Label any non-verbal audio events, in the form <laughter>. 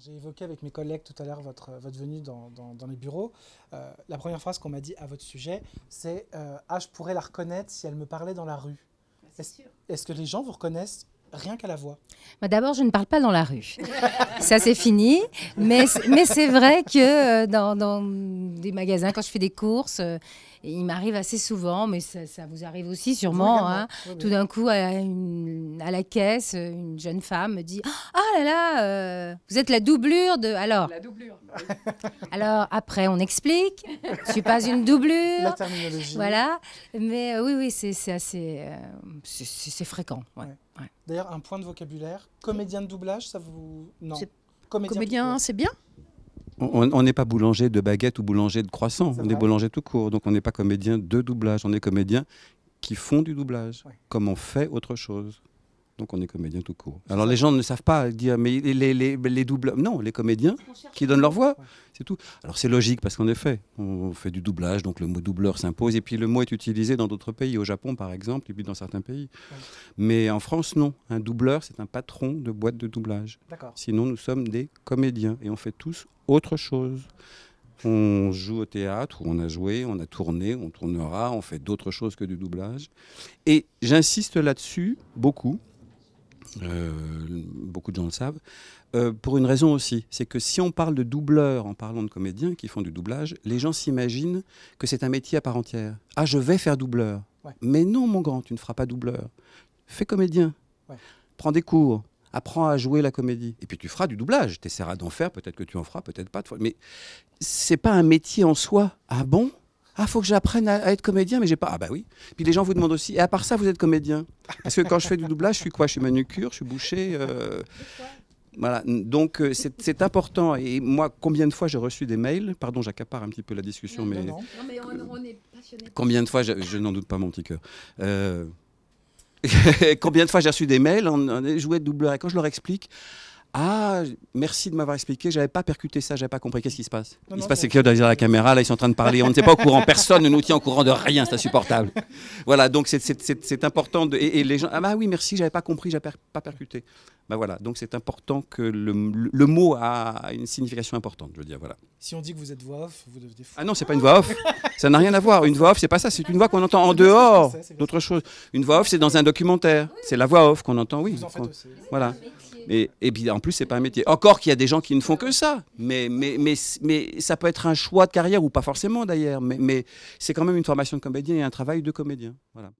j'ai évoqué avec mes collègues tout à l'heure votre, euh, votre venue dans, dans, les bureaux, euh, la première phrase qu'on m'a dit à votre sujet, c'est euh, Ah, je pourrais la reconnaître si elle me parlait dans la rue. Bah, est-ce, est-ce que les gens vous reconnaissent rien qu'à la voix bah D'abord, je ne parle pas dans la rue. <laughs> ça, c'est fini. Mais, mais c'est vrai que dans, dans, des magasins, quand je fais des courses, il m'arrive assez souvent, mais ça, vous arrive aussi sûrement. Hein. Tout d'un coup, à, la caisse, une jeune femme me dit Ah oh là là, euh, vous êtes la doublure de. Alors. La doublure. Bah <laughs> alors après, on explique. Je suis pas une doublure. La terminologie. Voilà. Mais euh, oui, oui, c'est assez, euh, c'est fréquent. D'ailleurs, un point de vocabulaire. Comédien de doublage, ça vous non. Comédien, c'est bien. On n'est pas boulanger de baguette ou boulanger de croissant, on est boulanger tout court. Donc on n'est pas comédien de doublage, on est comédien qui font du doublage, comme on fait autre chose. Donc on est comédien tout court. Alors les gens ne savent pas dire, mais les, les, les non, les comédiens qui donnent leur voix, c'est tout. Alors c'est logique parce qu'en effet, on fait du doublage, donc le mot doubleur s'impose, et puis le mot est utilisé dans d'autres pays, au Japon par exemple, et puis dans certains pays. Mais en France, non. Un doubleur, c'est un patron de boîte de doublage. Sinon, nous sommes des comédiens et on fait tous autre chose. On joue au théâtre, on a joué, on a tourné, on tournera, on fait d'autres choses que du doublage. Et j'insiste là-dessus beaucoup euh, beaucoup de gens le savent, euh, pour une raison aussi, c'est que si on parle de doubleur en parlant de comédiens qui font du doublage, les gens s'imaginent que c'est un métier à part entière. Ah, je vais faire doubleur. Mais non, mon grand, tu ne feras pas doubleur. Fais comédien. Prends des cours. Apprends à jouer la comédie. Et puis tu feras du doublage. Tu essaieras d'en faire. Peut-être que tu en feras, peut-être pas. Mais c'est pas un métier en soi. Ah bon ah, faut que j'apprenne à, être comédien, mais j'ai pas. Ah, bah oui. Puis les gens vous demandent aussi. Et à part ça, vous êtes comédien Parce que quand je fais du doublage, je suis quoi Je suis manucure, je suis boucher. Euh, voilà, donc euh, c'est important. Et moi, combien de fois j'ai reçu des mails Pardon, j'accapare un petit peu la discussion, mais. Non, mais on, est passionnés. Combien de fois, je, n'en doute pas, mon petit cœur. Euh, <laughs> combien de fois j'ai reçu des mails en, en de doubleur Et quand je leur explique, ah, merci de m'avoir expliqué, j'avais pas percuté ça, j'avais pas compris. Qu'est-ce qui se passe Il se passe, c'est que derrière la caméra, là, ils sont en train de parler, on ne sait pas au courant, personne ne nous tient au courant de rien, c'est insupportable. Voilà, donc c'est important. et, les gens, ah bah oui, merci, j'avais pas compris, j'avais pas percuté. Bah voilà, donc c'est important que le, mot a une signification importante, je veux dire, voilà. Si on dit que vous êtes voix off, vous devenez fou. Ah non, c'est pas une voix off, ça n'a rien à voir. Une voix off, c'est pas ça, c'est une voix qu'on entend en dehors d'autre chose. Une voix off, c'est dans un documentaire, c'est la voix off qu'on entend, oui. Voilà. Et, puis en plus, c'est pas un métier. Encore qu'il y a des gens qui ne font que ça. Mais, mais, mais, ça peut être un choix de carrière ou pas forcément d'ailleurs. Mais, mais c'est quand même une formation de comédien et un travail de comédien. Voilà.